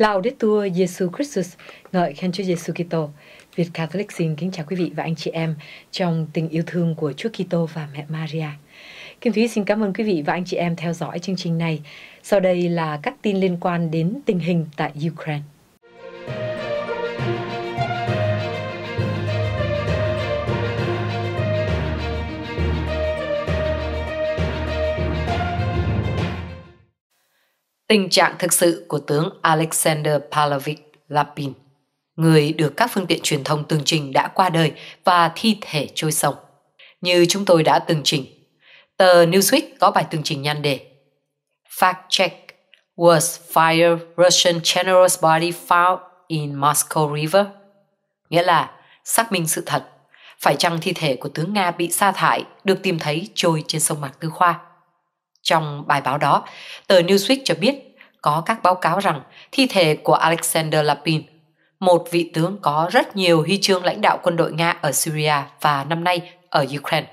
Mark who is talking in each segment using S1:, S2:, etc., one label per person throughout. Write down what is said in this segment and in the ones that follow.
S1: Laudetur Jesu Christus, ngợi khen Chúa Giêsu Kitô. Việt Catholic xin kính chào quý vị và anh chị em trong tình yêu thương của Chúa Kitô và mẹ Maria. Kim Thúy xin cảm ơn quý vị và anh chị em theo dõi chương trình này. Sau đây là các tin liên quan đến tình hình tại Ukraine. tình trạng thực sự của tướng Alexander Pavlovich Lapin, người được các phương tiện truyền thông tường trình đã qua đời và thi thể trôi sông. Như chúng tôi đã tường trình, tờ Newsweek có bài tường trình nhan đề Fact check was fire Russian general's body found in Moscow River? Nghĩa là xác minh sự thật, phải chăng thi thể của tướng Nga bị sa thải được tìm thấy trôi trên sông Mạc Tư Khoa? Trong bài báo đó, tờ Newsweek cho biết có các báo cáo rằng thi thể của Alexander Lapin, một vị tướng có rất nhiều huy chương lãnh đạo quân đội Nga ở Syria và năm nay ở Ukraine,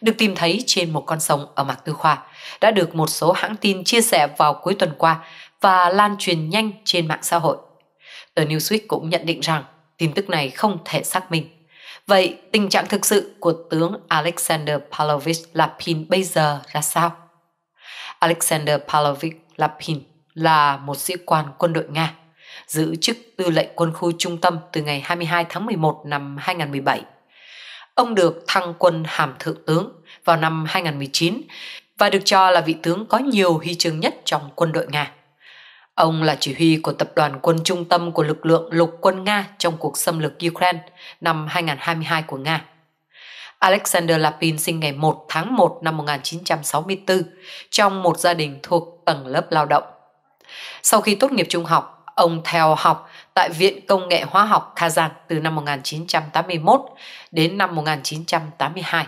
S1: được tìm thấy trên một con sông ở Mạc Tư Khoa, đã được một số hãng tin chia sẻ vào cuối tuần qua và lan truyền nhanh trên mạng xã hội. Tờ Newsweek cũng nhận định rằng tin tức này không thể xác minh. Vậy tình trạng thực sự của tướng Alexander Pavlovich Lapin bây giờ ra sao? Alexander Pavlovich Lapin là một sĩ quan quân đội Nga, giữ chức tư lệnh quân khu trung tâm từ ngày 22 tháng 11 năm 2017. Ông được thăng quân hàm thượng tướng vào năm 2019 và được cho là vị tướng có nhiều huy chương nhất trong quân đội Nga. Ông là chỉ huy của tập đoàn quân trung tâm của lực lượng lục quân Nga trong cuộc xâm lược Ukraine năm 2022 của Nga Alexander Lapin sinh ngày 1 tháng 1 năm 1964 trong một gia đình thuộc tầng lớp lao động. Sau khi tốt nghiệp trung học, ông theo học tại Viện Công nghệ Hóa học Kazan từ năm 1981 đến năm 1982.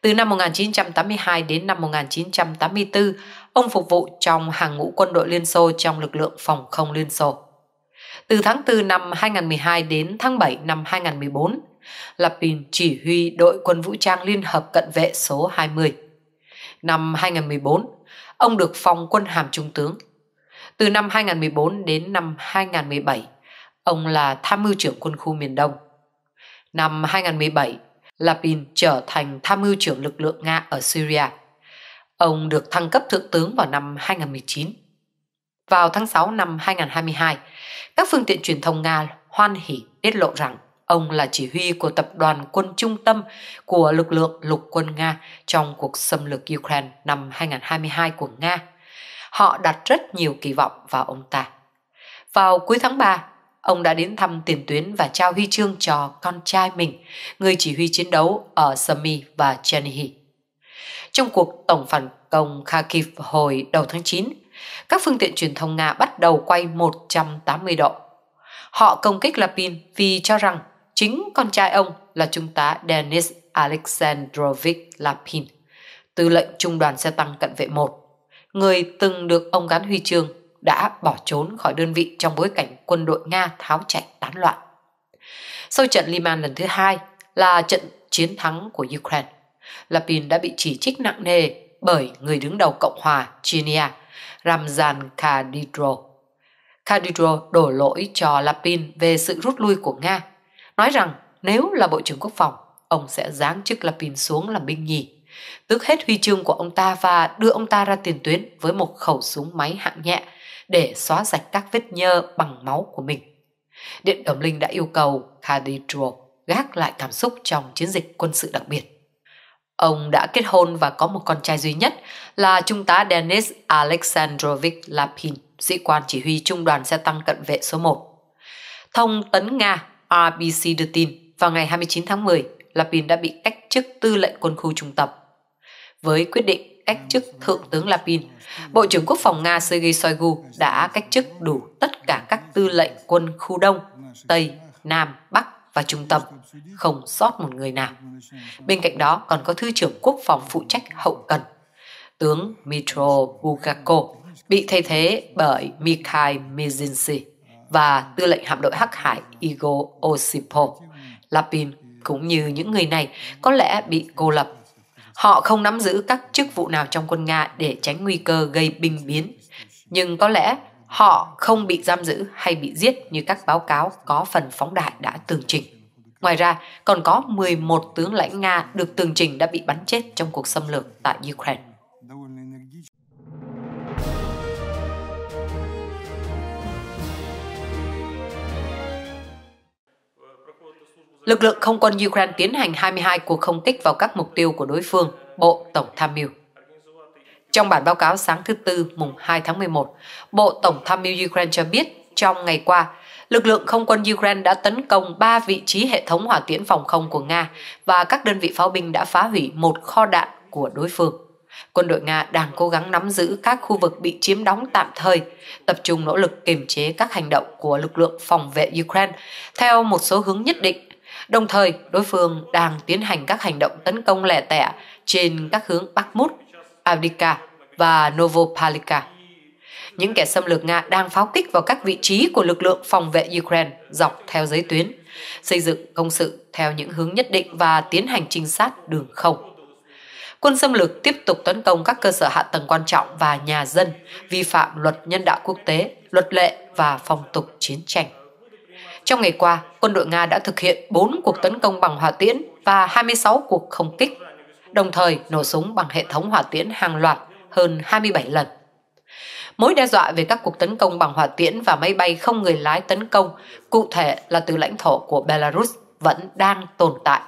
S1: Từ năm 1982 đến năm 1984, ông phục vụ trong hàng ngũ quân đội Liên Xô trong lực lượng phòng không Liên Xô. Từ tháng 4 năm 2012 đến tháng 7 năm 2014, Lapin chỉ huy đội quân vũ trang Liên Hợp Cận Vệ số 20. Năm 2014, ông được phong quân hàm trung tướng. Từ năm 2014 đến năm 2017, ông là tham mưu trưởng quân khu miền Đông. Năm 2017, Lapin trở thành tham mưu trưởng lực lượng Nga ở Syria. Ông được thăng cấp thượng tướng vào năm 2019. Vào tháng 6 năm 2022, các phương tiện truyền thông Nga hoan hỉ tiết lộ rằng Ông là chỉ huy của tập đoàn quân trung tâm của lực lượng lục quân Nga trong cuộc xâm lược Ukraine năm 2022 của Nga. Họ đặt rất nhiều kỳ vọng vào ông ta. Vào cuối tháng 3, ông đã đến thăm tiền tuyến và trao huy chương cho con trai mình, người chỉ huy chiến đấu ở Sami và Chernihiv. Trong cuộc tổng phản công Kharkiv hồi đầu tháng 9, các phương tiện truyền thông Nga bắt đầu quay 180 độ. Họ công kích Lapin vì cho rằng chính con trai ông là trung tá Denis Alexandrovich Lapin, tư lệnh trung đoàn xe tăng cận vệ 1, người từng được ông gắn huy chương đã bỏ trốn khỏi đơn vị trong bối cảnh quân đội Nga tháo chạy tán loạn. Sau trận Liman lần thứ hai là trận chiến thắng của Ukraine, Lapin đã bị chỉ trích nặng nề bởi người đứng đầu Cộng hòa Chinia, Ramzan Kadyrov. Kadyrov đổ lỗi cho Lapin về sự rút lui của Nga nói rằng nếu là Bộ trưởng Quốc phòng, ông sẽ giáng chức Lapin xuống làm binh nhì, tước hết huy chương của ông ta và đưa ông ta ra tiền tuyến với một khẩu súng máy hạng nhẹ để xóa sạch các vết nhơ bằng máu của mình. Điện Cẩm Linh đã yêu cầu Khadidro gác lại cảm xúc trong chiến dịch quân sự đặc biệt. Ông đã kết hôn và có một con trai duy nhất là Trung tá Denis Alexandrovich Lapin, sĩ quan chỉ huy trung đoàn xe tăng cận vệ số 1. Thông tấn Nga RBC đưa tin vào ngày 29 tháng 10, Lapin đã bị cách chức tư lệnh quân khu trung tâm. Với quyết định cách chức Thượng tướng Lapin, Bộ trưởng Quốc phòng Nga Sergei Shoigu đã cách chức đủ tất cả các tư lệnh quân khu Đông, Tây, Nam, Bắc và Trung tâm, không sót một người nào. Bên cạnh đó còn có thư trưởng Quốc phòng phụ trách hậu cần, tướng Mitro Bukako bị thay thế bởi Mikhail Mizinsi và tư lệnh hạm đội Hắc Hải Igor Osipov. Lapin cũng như những người này có lẽ bị cô lập. Họ không nắm giữ các chức vụ nào trong quân Nga để tránh nguy cơ gây binh biến. Nhưng có lẽ họ không bị giam giữ hay bị giết như các báo cáo có phần phóng đại đã tường trình. Ngoài ra, còn có 11 tướng lãnh Nga được tường trình đã bị bắn chết trong cuộc xâm lược tại Ukraine. lực lượng không quân Ukraine tiến hành 22 cuộc không kích vào các mục tiêu của đối phương, Bộ Tổng Tham mưu. Trong bản báo cáo sáng thứ Tư, mùng 2 tháng 11, Bộ Tổng Tham mưu Ukraine cho biết trong ngày qua, lực lượng không quân Ukraine đã tấn công 3 vị trí hệ thống hỏa tiễn phòng không của Nga và các đơn vị pháo binh đã phá hủy một kho đạn của đối phương. Quân đội Nga đang cố gắng nắm giữ các khu vực bị chiếm đóng tạm thời, tập trung nỗ lực kiềm chế các hành động của lực lượng phòng vệ Ukraine theo một số hướng nhất định Đồng thời, đối phương đang tiến hành các hành động tấn công lẻ tẻ trên các hướng Bakhmut, Avdika và Novopalika. Những kẻ xâm lược Nga đang pháo kích vào các vị trí của lực lượng phòng vệ Ukraine dọc theo giới tuyến, xây dựng công sự theo những hướng nhất định và tiến hành trinh sát đường không. Quân xâm lược tiếp tục tấn công các cơ sở hạ tầng quan trọng và nhà dân, vi phạm luật nhân đạo quốc tế, luật lệ và phong tục chiến tranh. Trong ngày qua, quân đội Nga đã thực hiện 4 cuộc tấn công bằng hỏa tiễn và 26 cuộc không kích, đồng thời nổ súng bằng hệ thống hỏa tiễn hàng loạt hơn 27 lần. Mối đe dọa về các cuộc tấn công bằng hỏa tiễn và máy bay không người lái tấn công, cụ thể là từ lãnh thổ của Belarus, vẫn đang tồn tại.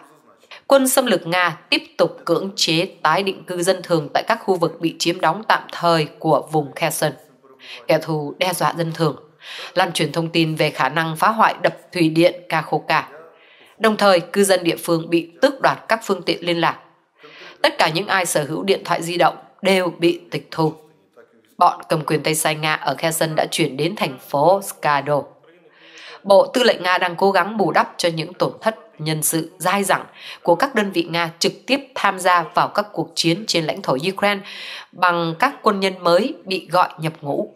S1: Quân xâm lược Nga tiếp tục cưỡng chế tái định cư dân thường tại các khu vực bị chiếm đóng tạm thời của vùng Kherson. Kẻ thù đe dọa dân thường lan truyền thông tin về khả năng phá hoại đập thủy điện Kakhoka. Đồng thời, cư dân địa phương bị tước đoạt các phương tiện liên lạc. Tất cả những ai sở hữu điện thoại di động đều bị tịch thu. Bọn cầm quyền Tây Sai Nga ở Kherson đã chuyển đến thành phố Skado. Bộ Tư lệnh Nga đang cố gắng bù đắp cho những tổn thất nhân sự dai dẳng của các đơn vị Nga trực tiếp tham gia vào các cuộc chiến trên lãnh thổ Ukraine bằng các quân nhân mới bị gọi nhập ngũ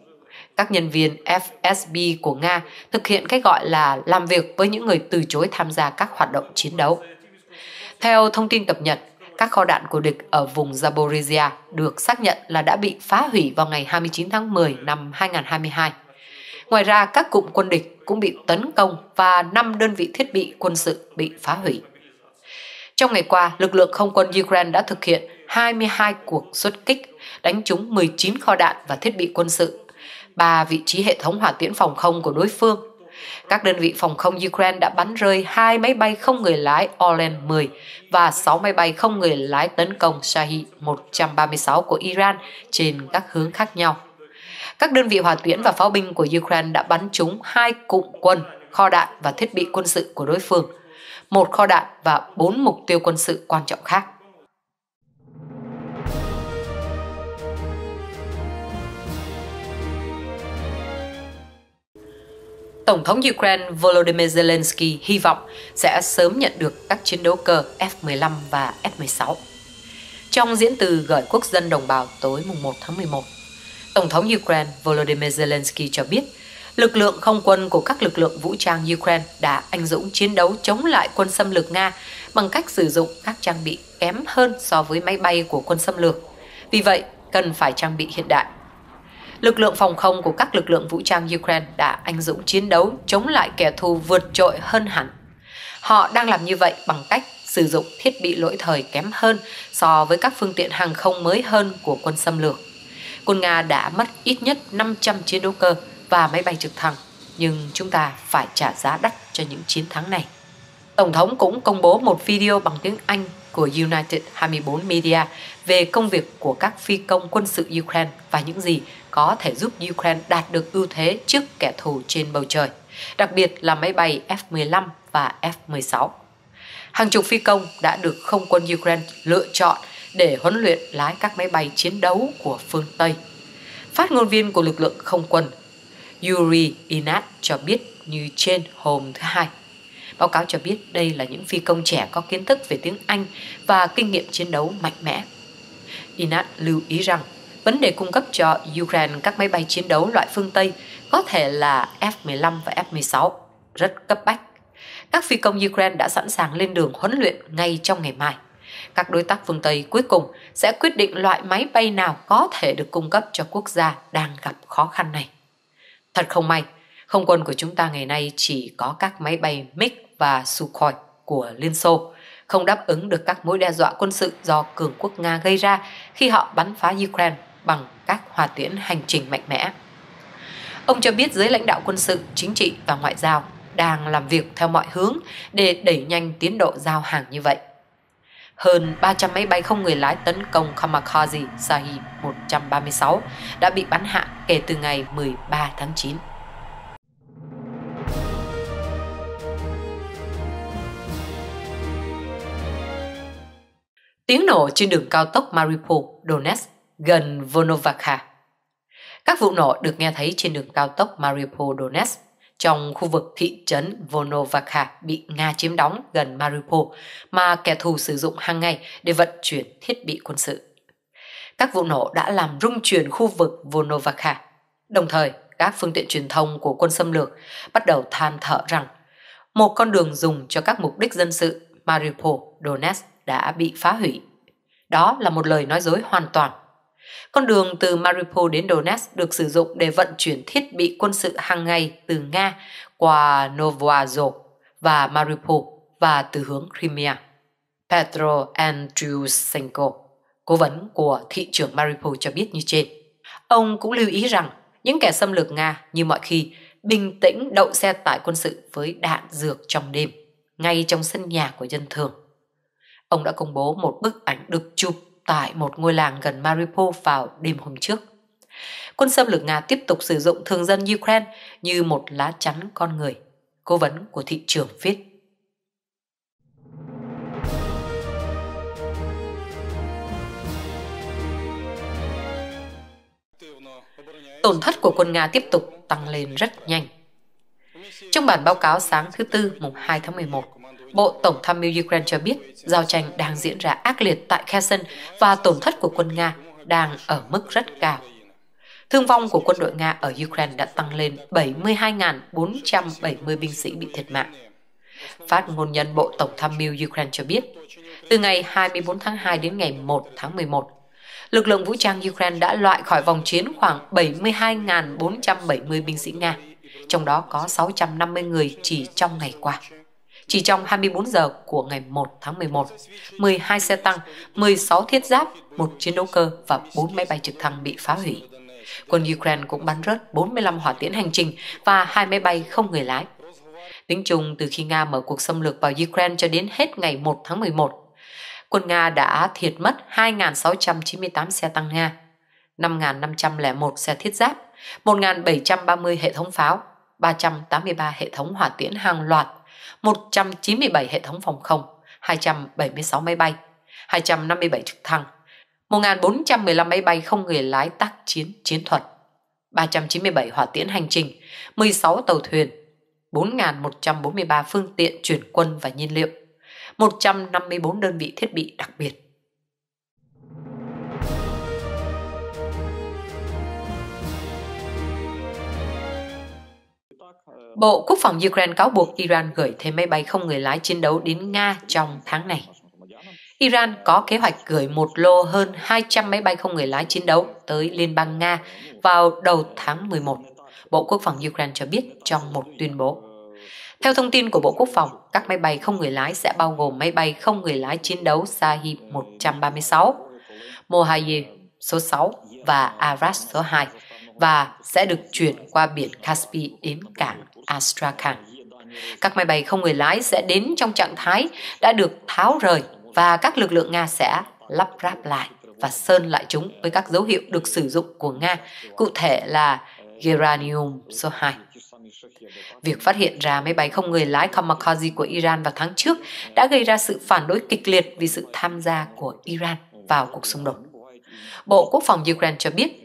S1: các nhân viên FSB của Nga thực hiện cách gọi là làm việc với những người từ chối tham gia các hoạt động chiến đấu. Theo thông tin cập nhật, các kho đạn của địch ở vùng Zaporizhia được xác nhận là đã bị phá hủy vào ngày 29 tháng 10 năm 2022. Ngoài ra, các cụm quân địch cũng bị tấn công và 5 đơn vị thiết bị quân sự bị phá hủy. Trong ngày qua, lực lượng không quân Ukraine đã thực hiện 22 cuộc xuất kích, đánh trúng 19 kho đạn và thiết bị quân sự ba vị trí hệ thống hỏa tiễn phòng không của đối phương. Các đơn vị phòng không Ukraine đã bắn rơi hai máy bay không người lái Orlan 10 và 6 máy bay không người lái tấn công Shahi 136 của Iran trên các hướng khác nhau. Các đơn vị hỏa tiễn và pháo binh của Ukraine đã bắn trúng hai cụm quân, kho đạn và thiết bị quân sự của đối phương, một kho đạn và bốn mục tiêu quân sự quan trọng khác. Tổng thống Ukraine Volodymyr Zelensky hy vọng sẽ sớm nhận được các chiến đấu cơ F-15 và F-16. Trong diễn từ gửi quốc dân đồng bào tối mùng 1 tháng 11, Tổng thống Ukraine Volodymyr Zelensky cho biết lực lượng không quân của các lực lượng vũ trang Ukraine đã anh dũng chiến đấu chống lại quân xâm lược Nga bằng cách sử dụng các trang bị kém hơn so với máy bay của quân xâm lược. Vì vậy, cần phải trang bị hiện đại lực lượng phòng không của các lực lượng vũ trang Ukraine đã anh dũng chiến đấu chống lại kẻ thù vượt trội hơn hẳn. Họ đang làm như vậy bằng cách sử dụng thiết bị lỗi thời kém hơn so với các phương tiện hàng không mới hơn của quân xâm lược. Quân Nga đã mất ít nhất 500 chiến đấu cơ và máy bay trực thăng, nhưng chúng ta phải trả giá đắt cho những chiến thắng này. Tổng thống cũng công bố một video bằng tiếng Anh của United 24 Media về công việc của các phi công quân sự Ukraine và những gì có thể giúp Ukraine đạt được ưu thế trước kẻ thù trên bầu trời, đặc biệt là máy bay F-15 và F-16. Hàng chục phi công đã được không quân Ukraine lựa chọn để huấn luyện lái các máy bay chiến đấu của phương Tây. Phát ngôn viên của lực lượng không quân Yuri Inat cho biết như trên hôm thứ Hai. Báo cáo cho biết đây là những phi công trẻ có kiến thức về tiếng Anh và kinh nghiệm chiến đấu mạnh mẽ Inat lưu ý rằng vấn đề cung cấp cho Ukraine các máy bay chiến đấu loại phương Tây có thể là F-15 và F-16 rất cấp bách. Các phi công Ukraine đã sẵn sàng lên đường huấn luyện ngay trong ngày mai. Các đối tác phương Tây cuối cùng sẽ quyết định loại máy bay nào có thể được cung cấp cho quốc gia đang gặp khó khăn này. Thật không may, không quân của chúng ta ngày nay chỉ có các máy bay MiG và Sukhoi của Liên Xô, không đáp ứng được các mối đe dọa quân sự do cường quốc Nga gây ra khi họ bắn phá Ukraine bằng các hòa tiễn hành trình mạnh mẽ. Ông cho biết giới lãnh đạo quân sự, chính trị và ngoại giao đang làm việc theo mọi hướng để đẩy nhanh tiến độ giao hàng như vậy. Hơn 300 máy bay không người lái tấn công Kamikaze Sahib 136 đã bị bắn hạ kể từ ngày 13 tháng 9. tiếng nổ trên đường cao tốc Mariupol-Donetsk gần Volnovakha Các vụ nổ được nghe thấy trên đường cao tốc Mariupol-Donetsk trong khu vực thị trấn Volnovakha bị Nga chiếm đóng gần Mariupol mà kẻ thù sử dụng hàng ngày để vận chuyển thiết bị quân sự. Các vụ nổ đã làm rung chuyển khu vực Volnovakha Đồng thời, các phương tiện truyền thông của quân xâm lược bắt đầu than thở rằng một con đường dùng cho các mục đích dân sự Mariupol, Donetsk đã bị phá hủy. Đó là một lời nói dối hoàn toàn. Con đường từ Mariupol đến Donetsk được sử dụng để vận chuyển thiết bị quân sự hàng ngày từ Nga qua Novoazov và Mariupol và từ hướng Crimea. Petro Andriushenko, cố vấn của thị trưởng Mariupol cho biết như trên. Ông cũng lưu ý rằng những kẻ xâm lược Nga như mọi khi bình tĩnh đậu xe tải quân sự với đạn dược trong đêm, ngay trong sân nhà của dân thường ông đã công bố một bức ảnh được chụp tại một ngôi làng gần Mariupol vào đêm hôm trước. Quân xâm lược Nga tiếp tục sử dụng thường dân Ukraine như một lá chắn con người, cố vấn của thị trưởng viết. Tổn thất của quân Nga tiếp tục tăng lên rất nhanh. Trong bản báo cáo sáng thứ Tư mùng 2 tháng 11, Bộ Tổng tham mưu Ukraine cho biết giao tranh đang diễn ra ác liệt tại Kherson và tổn thất của quân Nga đang ở mức rất cao. Thương vong của quân đội Nga ở Ukraine đã tăng lên 72.470 binh sĩ bị thiệt mạng. Phát ngôn nhân Bộ Tổng tham mưu Ukraine cho biết, từ ngày 24 tháng 2 đến ngày 1 tháng 11, lực lượng vũ trang Ukraine đã loại khỏi vòng chiến khoảng 72.470 binh sĩ Nga, trong đó có 650 người chỉ trong ngày qua. Chỉ trong 24 giờ của ngày 1 tháng 11, 12 xe tăng, 16 thiết giáp, một chiến đấu cơ và 4 máy bay trực thăng bị phá hủy. Quân Ukraine cũng bắn rớt 45 hỏa tiễn hành trình và hai máy bay không người lái. Tính chung từ khi Nga mở cuộc xâm lược vào Ukraine cho đến hết ngày 1 tháng 11, quân Nga đã thiệt mất 2.698 xe tăng Nga, 5.501 xe thiết giáp, 1.730 hệ thống pháo, 383 hệ thống hỏa tiễn hàng loạt 197 hệ thống phòng không, 276 máy bay, 257 trực thăng, 1.415 máy bay không người lái tác chiến chiến thuật, 397 hỏa tiễn hành trình, 16 tàu thuyền, 4.143 phương tiện chuyển quân và nhiên liệu, 154 đơn vị thiết bị đặc biệt. Bộ Quốc phòng Ukraine cáo buộc Iran gửi thêm máy bay không người lái chiến đấu đến Nga trong tháng này. Iran có kế hoạch gửi một lô hơn 200 máy bay không người lái chiến đấu tới Liên bang Nga vào đầu tháng 11, Bộ Quốc phòng Ukraine cho biết trong một tuyên bố. Theo thông tin của Bộ Quốc phòng, các máy bay không người lái sẽ bao gồm máy bay không người lái chiến đấu Sahib 136, Mohaye số 6 và Aras số 2 và sẽ được chuyển qua biển Caspi đến cảng Astrakhan. Các máy bay không người lái sẽ đến trong trạng thái đã được tháo rời và các lực lượng Nga sẽ lắp ráp lại và sơn lại chúng với các dấu hiệu được sử dụng của Nga, cụ thể là Geranium số 2. Việc phát hiện ra máy bay không người lái Kamikaze của Iran vào tháng trước đã gây ra sự phản đối kịch liệt vì sự tham gia của Iran vào cuộc xung đột. Bộ Quốc phòng Ukraine cho biết,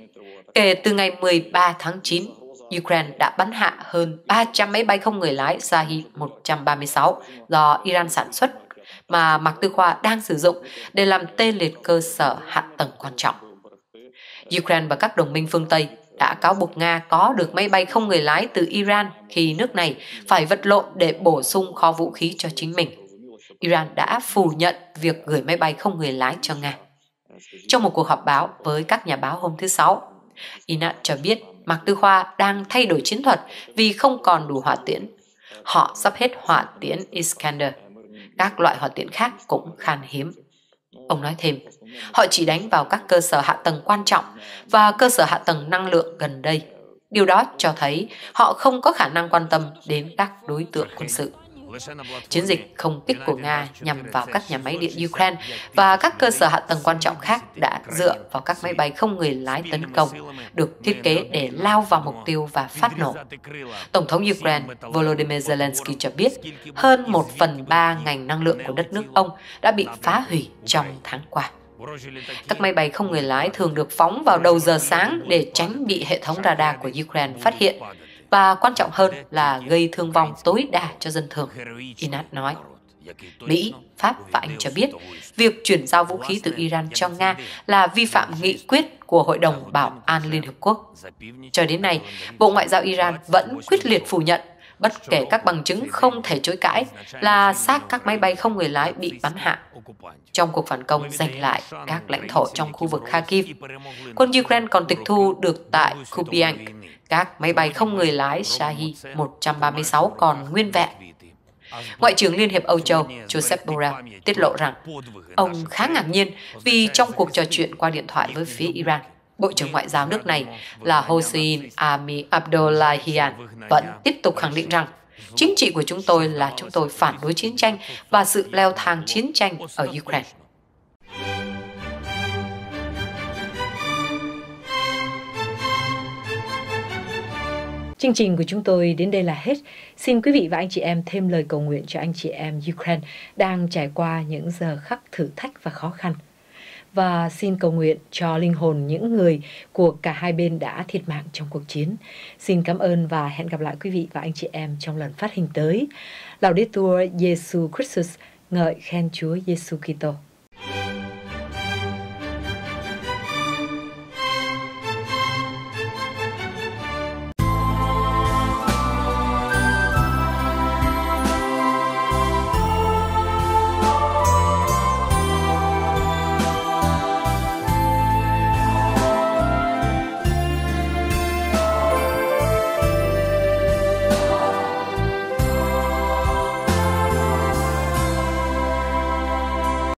S1: kể từ ngày 13 tháng 9 Ukraine đã bắn hạ hơn 300 máy bay không người lái Shahi-136 do Iran sản xuất mà Mạc Tư Khoa đang sử dụng để làm tê liệt cơ sở hạ tầng quan trọng. Ukraine và các đồng minh phương Tây đã cáo buộc Nga có được máy bay không người lái từ Iran khi nước này phải vật lộn để bổ sung kho vũ khí cho chính mình. Iran đã phủ nhận việc gửi máy bay không người lái cho Nga. Trong một cuộc họp báo với các nhà báo hôm thứ Sáu, Inat cho biết Mạc Tư Hoa đang thay đổi chiến thuật vì không còn đủ hỏa tiễn. Họ sắp hết hỏa tiễn Iskander. Các loại hỏa tiễn khác cũng khan hiếm. Ông nói thêm, họ chỉ đánh vào các cơ sở hạ tầng quan trọng và cơ sở hạ tầng năng lượng gần đây. Điều đó cho thấy họ không có khả năng quan tâm đến các đối tượng quân sự. Chiến dịch không kích của Nga nhằm vào các nhà máy điện Ukraine và các cơ sở hạ tầng quan trọng khác đã dựa vào các máy bay không người lái tấn công được thiết kế để lao vào mục tiêu và phát nổ. Tổng thống Ukraine Volodymyr Zelensky cho biết hơn một phần ba ngành năng lượng của đất nước ông đã bị phá hủy trong tháng qua. Các máy bay không người lái thường được phóng vào đầu giờ sáng để tránh bị hệ thống radar của Ukraine phát hiện và quan trọng hơn là gây thương vong tối đa cho dân thường, Inat nói. Mỹ, Pháp và Anh cho biết việc chuyển giao vũ khí từ Iran cho Nga là vi phạm nghị quyết của Hội đồng Bảo an Liên Hợp Quốc. Cho đến nay, Bộ Ngoại giao Iran vẫn quyết liệt phủ nhận bất kể các bằng chứng không thể chối cãi là xác các máy bay không người lái bị bắn hạ trong cuộc phản công giành lại các lãnh thổ trong khu vực Kharkiv. Quân Ukraine còn tịch thu được tại Kupiansk các máy bay không người lái Shahi 136 còn nguyên vẹn. Ngoại trưởng Liên hiệp Âu Châu Joseph Borrell tiết lộ rằng ông khá ngạc nhiên vì trong cuộc trò chuyện qua điện thoại với phía Iran, Bộ trưởng Ngoại giao nước này là Hossein Ami Abdullahian vẫn tiếp tục khẳng định rằng chính trị của chúng tôi là chúng tôi phản đối chiến tranh và sự leo thang chiến tranh ở Ukraine. Chương trình của chúng tôi đến đây là hết. Xin quý vị và anh chị em thêm lời cầu nguyện cho anh chị em Ukraine đang trải qua những giờ khắc thử thách và khó khăn và xin cầu nguyện cho linh hồn những người của cả hai bên đã thiệt mạng trong cuộc chiến. Xin cảm ơn và hẹn gặp lại quý vị và anh chị em trong lần phát hình tới. Laudetur Jesu Christus, ngợi khen Chúa Giêsu Kitô.